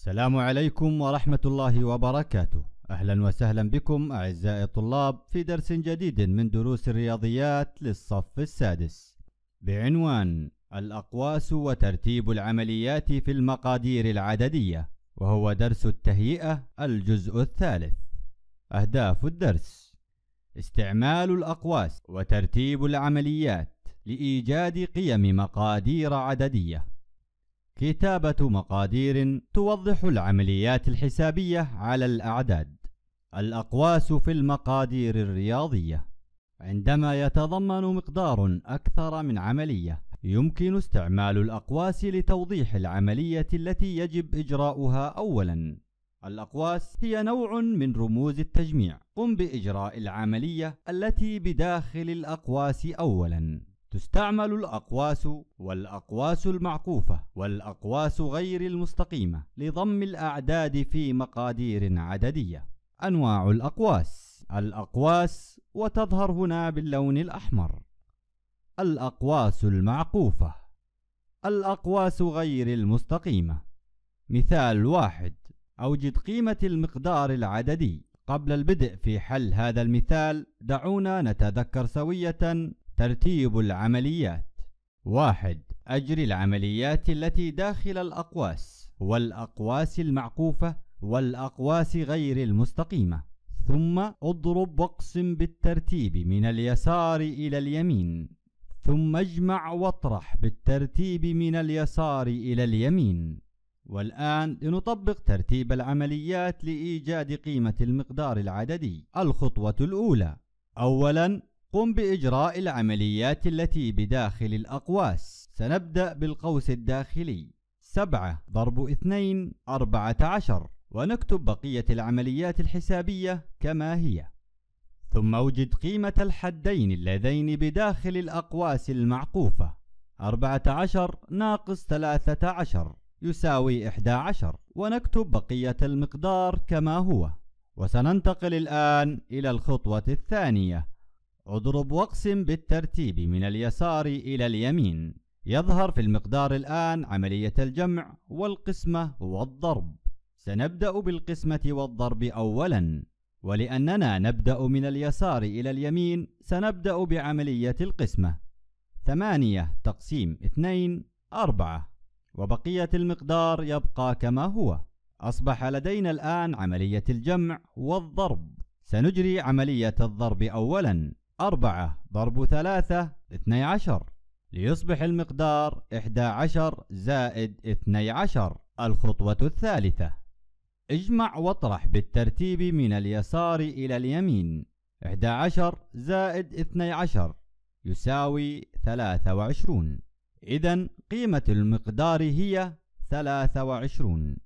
السلام عليكم ورحمة الله وبركاته أهلا وسهلا بكم أعزائي الطلاب في درس جديد من دروس الرياضيات للصف السادس بعنوان الأقواس وترتيب العمليات في المقادير العددية وهو درس التهيئة الجزء الثالث أهداف الدرس استعمال الأقواس وترتيب العمليات لإيجاد قيم مقادير عددية كتابة مقادير توضح العمليات الحسابية على الأعداد الأقواس في المقادير الرياضية عندما يتضمن مقدار أكثر من عملية يمكن استعمال الأقواس لتوضيح العملية التي يجب إجراؤها أولاً الأقواس هي نوع من رموز التجميع قم بإجراء العملية التي بداخل الأقواس أولاً تستعمل الأقواس والأقواس المعقوفة والأقواس غير المستقيمة لضم الأعداد في مقادير عددية أنواع الأقواس الأقواس وتظهر هنا باللون الأحمر الأقواس المعقوفة الأقواس غير المستقيمة مثال واحد أوجد قيمة المقدار العددي قبل البدء في حل هذا المثال دعونا نتذكر سوية ترتيب العمليات واحد أجري العمليات التي داخل الأقواس والأقواس المعقوفة والأقواس غير المستقيمة ثم اضرب واقسم بالترتيب من اليسار إلى اليمين ثم اجمع واطرح بالترتيب من اليسار إلى اليمين والآن لنطبق ترتيب العمليات لإيجاد قيمة المقدار العددي الخطوة الأولى أولا قم بإجراء العمليات التي بداخل الأقواس سنبدأ بالقوس الداخلي 7 ضرب 2 14 ونكتب بقية العمليات الحسابية كما هي ثم أوجد قيمة الحدين اللذين بداخل الأقواس المعقوفة 14 ناقص 13 يساوي 11 ونكتب بقية المقدار كما هو وسننتقل الآن إلى الخطوة الثانية اضرب واقسم بالترتيب من اليسار إلى اليمين يظهر في المقدار الآن عملية الجمع والقسمة والضرب سنبدأ بالقسمة والضرب أولا ولأننا نبدأ من اليسار إلى اليمين سنبدأ بعملية القسمة ثمانية تقسيم اثنين أربعة وبقية المقدار يبقى كما هو أصبح لدينا الآن عملية الجمع والضرب سنجري عملية الضرب أولا 4 ضرب ثلاثة اثني ليصبح المقدار 11 عشر زائد اثني الخطوة الثالثة اجمع واطرح بالترتيب من اليسار إلى اليمين 11 زائد 12 يساوي 23 إذا قيمة المقدار هي 23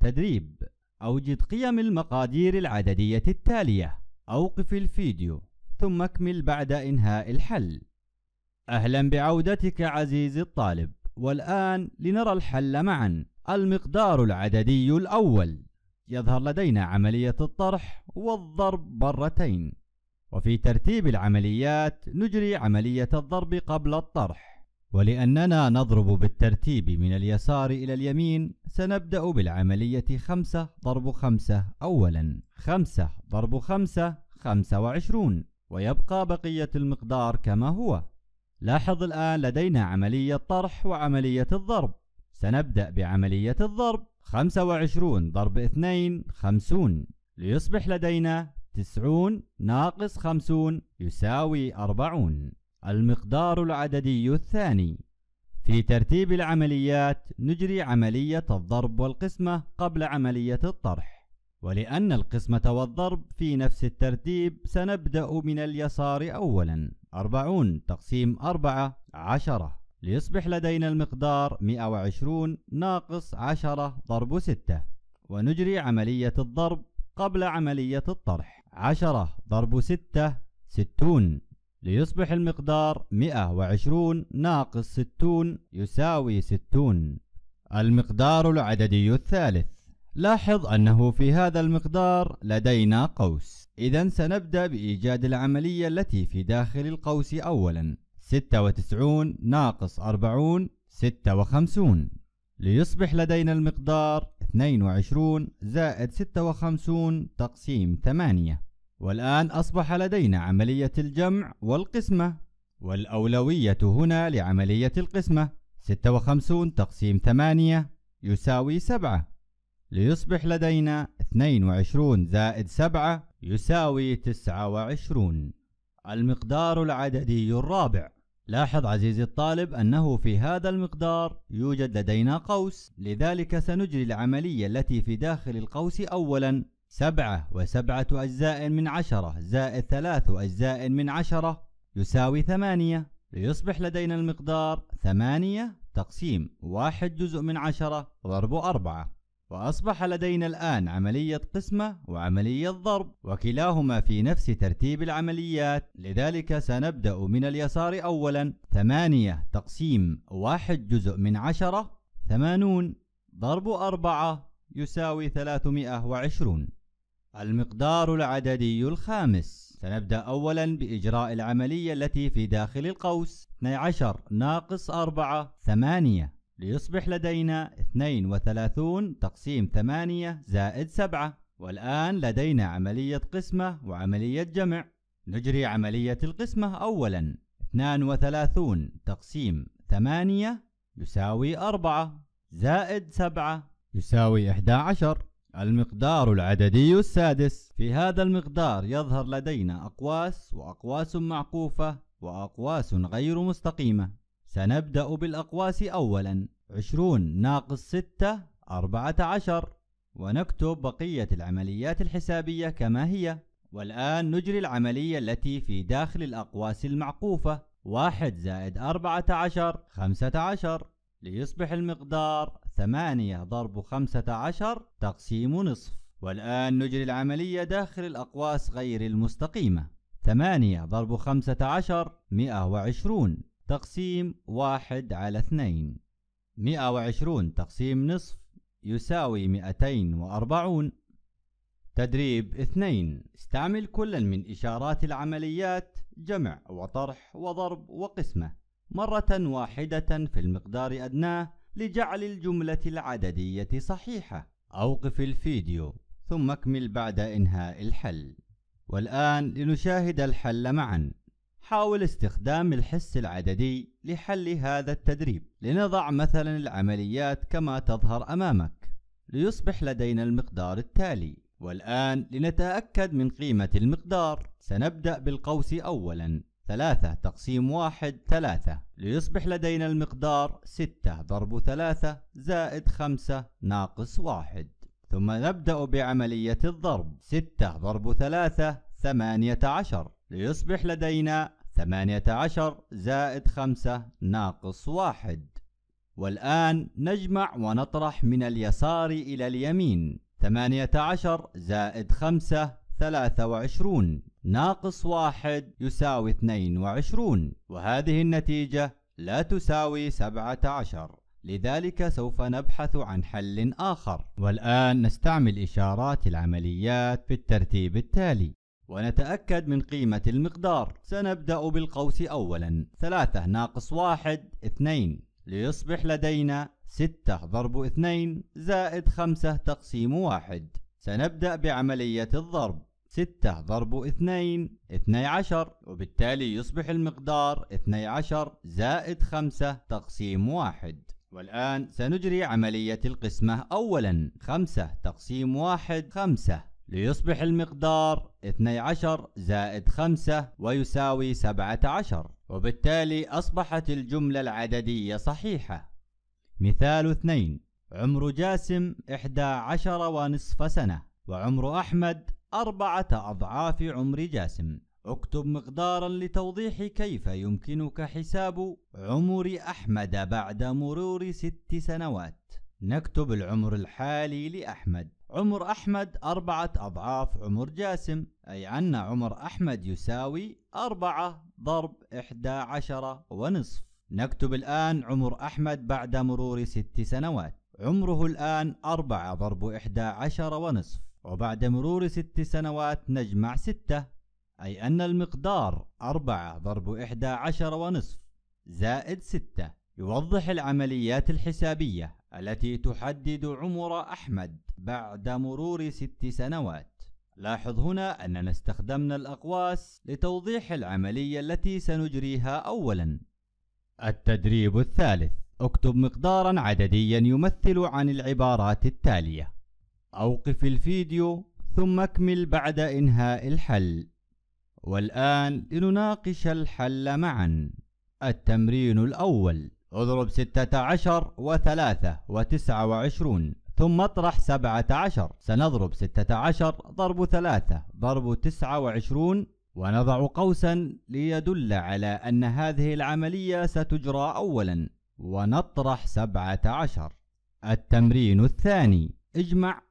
تدريب أوجد قيم المقادير العددية التالية أوقف الفيديو ثم اكمل بعد إنهاء الحل أهلا بعودتك عزيزي الطالب والآن لنرى الحل معا المقدار العددي الأول يظهر لدينا عملية الطرح والضرب مرتين وفي ترتيب العمليات نجري عملية الضرب قبل الطرح ولأننا نضرب بالترتيب من اليسار إلى اليمين سنبدأ بالعملية 5 ضرب 5 أولا 5 ضرب 5 25 ويبقى بقية المقدار كما هو لاحظ الآن لدينا عملية طرح وعملية الضرب سنبدأ بعملية الضرب 25 ضرب 2 50 ليصبح لدينا 90 ناقص 50 يساوي 40 المقدار العددي الثاني في ترتيب العمليات نجري عملية الضرب والقسمة قبل عملية الطرح ولأن القسمة والضرب في نفس الترتيب سنبدأ من اليسار أولا 40 تقسيم أربعة عشرة ليصبح لدينا المقدار 120 ناقص 10 ضرب 6 ونجري عملية الضرب قبل عملية الطرح 10 ضرب 6 60 ليصبح المقدار 120 ناقص 60 يساوي 60 المقدار العددي الثالث لاحظ أنه في هذا المقدار لدينا قوس إذا سنبدأ بإيجاد العملية التي في داخل القوس أولا 96 ناقص 40 56 ليصبح لدينا المقدار 22 زائد 56 تقسيم 8 والآن أصبح لدينا عملية الجمع والقسمة والأولوية هنا لعملية القسمة 56 تقسيم 8 يساوي 7 ليصبح لدينا 22 زائد 7 يساوي 29 المقدار العددي الرابع لاحظ عزيزي الطالب أنه في هذا المقدار يوجد لدينا قوس لذلك سنجري العملية التي في داخل القوس أولا سبعة وسبعة أجزاء من عشرة زائد ثلاث أجزاء من عشرة يساوي ثمانية ليصبح لدينا المقدار ثمانية تقسيم واحد جزء من عشرة ضرب أربعة وأصبح لدينا الآن عملية قسمة وعملية ضرب وكلاهما في نفس ترتيب العمليات لذلك سنبدأ من اليسار أولا 8 تقسيم 1 جزء من 10 80 ضرب 4 يساوي 320 المقدار العددي الخامس سنبدأ أولا بإجراء العملية التي في داخل القوس 12 ناقص 4 8 ليصبح لدينا 32 تقسيم 8 زائد 7 والآن لدينا عملية قسمة وعملية جمع نجري عملية القسمة أولا 32 تقسيم 8 يساوي 4 زائد 7 يساوي 11 المقدار العددي السادس في هذا المقدار يظهر لدينا أقواس وأقواس معقوفة وأقواس غير مستقيمة سنبدأ بالأقواس أولا عشرون ناقص ستة أربعة عشر ونكتب بقية العمليات الحسابية كما هي والآن نجري العملية التي في داخل الأقواس المعقوفة واحد زائد أربعة عشر خمسة عشر ليصبح المقدار ثمانية ضرب خمسة عشر تقسيم نصف والآن نجري العملية داخل الأقواس غير المستقيمة ثمانية ضرب خمسة عشر مئة وعشرون تقسيم واحد على اثنين مئة وعشرون تقسيم نصف يساوي مئتين وأربعون تدريب اثنين استعمل كلا من إشارات العمليات جمع وطرح وضرب وقسمة مرة واحدة في المقدار أدناه لجعل الجملة العددية صحيحة أوقف الفيديو ثم اكمل بعد إنهاء الحل والآن لنشاهد الحل معاً حاول استخدام الحس العددي لحل هذا التدريب لنضع مثلا العمليات كما تظهر أمامك ليصبح لدينا المقدار التالي والآن لنتأكد من قيمة المقدار سنبدأ بالقوس أولا ثلاثة تقسيم واحد ثلاثة ليصبح لدينا المقدار ستة ضرب ثلاثة زائد خمسة ناقص واحد ثم نبدأ بعملية الضرب ستة ضرب ثلاثة ثمانية عشر ليصبح لدينا 18 زائد 5 ناقص 1 والآن نجمع ونطرح من اليسار إلى اليمين 18 زائد 5 23 ناقص 1 يساوي 22 وهذه النتيجة لا تساوي 17 لذلك سوف نبحث عن حل آخر والآن نستعمل إشارات العمليات في الترتيب التالي ونتأكد من قيمة المقدار سنبدأ بالقوس أولا 3 ناقص 1 2 ليصبح لدينا 6 ضرب 2 زائد 5 تقسيم واحد سنبدأ بعملية الضرب 6 ضرب 2 12 وبالتالي يصبح المقدار 12 زائد 5 تقسيم واحد والآن سنجري عملية القسمة أولا 5 تقسيم واحد 5 ليصبح المقدار 12 زائد 5 ويساوي 17 وبالتالي أصبحت الجملة العددية صحيحة مثال 2 عمر جاسم 11 ونصف سنة وعمر أحمد أربعة أضعاف عمر جاسم اكتب مقدارا لتوضيح كيف يمكنك حساب عمر أحمد بعد مرور ست سنوات نكتب العمر الحالي لأحمد عمر أحمد أربعة أضعاف عمر جاسم أي أن عمر أحمد يساوي أربعة ضرب إحدى عشرة ونصف نكتب الآن عمر أحمد بعد مرور ست سنوات عمره الآن أربعة ضرب إحدى عشرة ونصف وبعد مرور ست سنوات نجمع ستة أي أن المقدار أربعة ضرب إحدى عشر ونصف زائد ستة يوضح العمليات الحسابية التي تحدد عمر أحمد بعد مرور ست سنوات لاحظ هنا أننا استخدمنا الأقواس لتوضيح العملية التي سنجريها أولا التدريب الثالث اكتب مقدارا عدديا يمثل عن العبارات التالية أوقف الفيديو ثم اكمل بعد إنهاء الحل والآن لنناقش الحل معا التمرين الأول اضرب ستة عشر وثلاثة وتسعة وعشرون ثم اطرح سبعة عشر سنضرب ستة عشر ضرب ثلاثة ضرب تسعة وعشرون ونضع قوسا ليدل على أن هذه العملية ستجرى أولا ونطرح سبعة عشر التمرين الثاني اجمع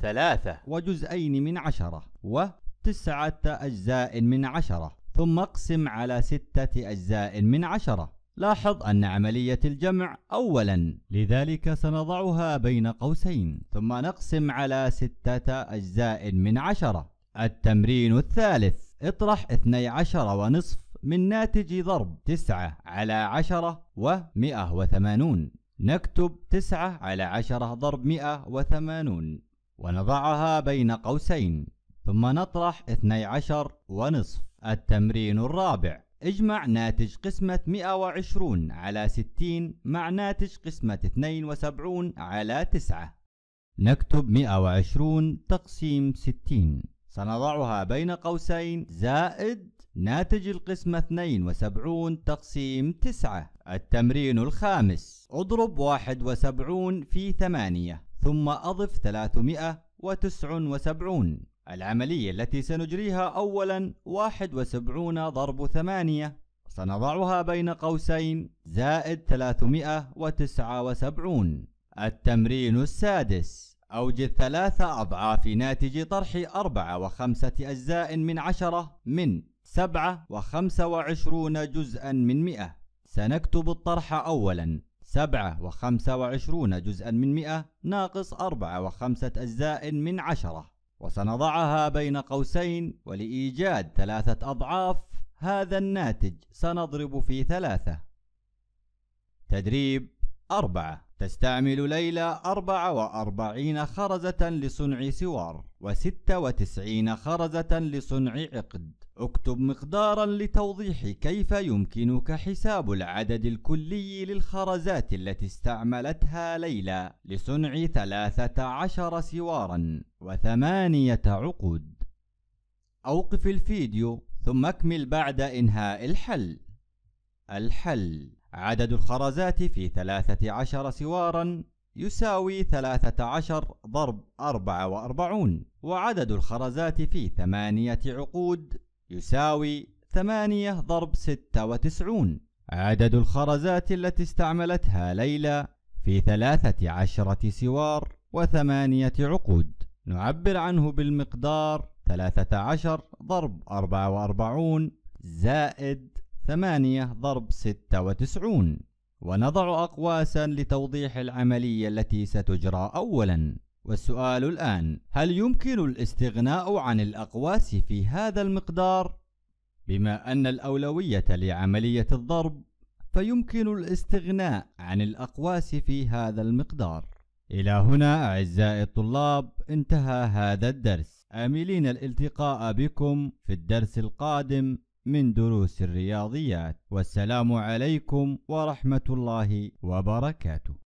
ثلاثة وجزئين من عشرة وتسعة أجزاء من عشرة ثم اقسم على ستة أجزاء من عشرة لاحظ أن عملية الجمع أولا لذلك سنضعها بين قوسين ثم نقسم على ستة أجزاء من عشرة التمرين الثالث اطرح 12 ونصف من ناتج ضرب 9 على 10 و 180 نكتب 9 على 10 ضرب 180 ونضعها بين قوسين ثم نطرح 12 ونصف التمرين الرابع اجمع ناتج قسمة 120 على 60 مع ناتج قسمة 72 على 9 نكتب 120 تقسيم 60 سنضعها بين قوسين زائد ناتج القسمة 72 تقسيم 9 التمرين الخامس اضرب 71 في 8 ثم أضف 379 العملية التي سنجريها أولا 71 ضرب 8 سنضعها بين قوسين زائد 379 التمرين السادس أوجد ثلاثة أضعاف ناتج طرح أربعة وخمسة أجزاء من عشرة من سبعة وخمسة وعشرون جزءا من مئة سنكتب الطرح أولا سبعة وخمسة وعشرون جزءا من مئة ناقص أربعة وخمسة أجزاء من عشرة وسنضعها بين قوسين ولإيجاد ثلاثة أضعاف هذا الناتج سنضرب في ثلاثة تدريب أربعة تستعمل ليلى 44 خرزة لصنع سوار و96 خرزة لصنع عقد اكتب مقدارا لتوضيح كيف يمكنك حساب العدد الكلي للخرزات التي استعملتها ليلى لصنع 13 سوارا وثمانية عقود أوقف الفيديو ثم اكمل بعد إنهاء الحل الحل عدد الخرزات في ثلاثة عشر سوارا يساوي ثلاثة عشر ضرب أربعة وأربعون وعدد الخرزات في ثمانية عقود يساوي ثمانية ضرب ستة وتسعون عدد الخرزات التي استعملتها ليلى في ثلاثة عشرة سوار وثمانية عقود نعبر عنه بالمقدار ثلاثة عشر ضرب أربعة وأربعون زائد ثمانية ضرب ستة وتسعون ونضع أقواسا لتوضيح العملية التي ستجرى أولا والسؤال الآن هل يمكن الاستغناء عن الأقواس في هذا المقدار؟ بما أن الأولوية لعملية الضرب فيمكن الاستغناء عن الأقواس في هذا المقدار إلى هنا أعزائي الطلاب انتهى هذا الدرس آملين الالتقاء بكم في الدرس القادم من دروس الرياضيات والسلام عليكم ورحمة الله وبركاته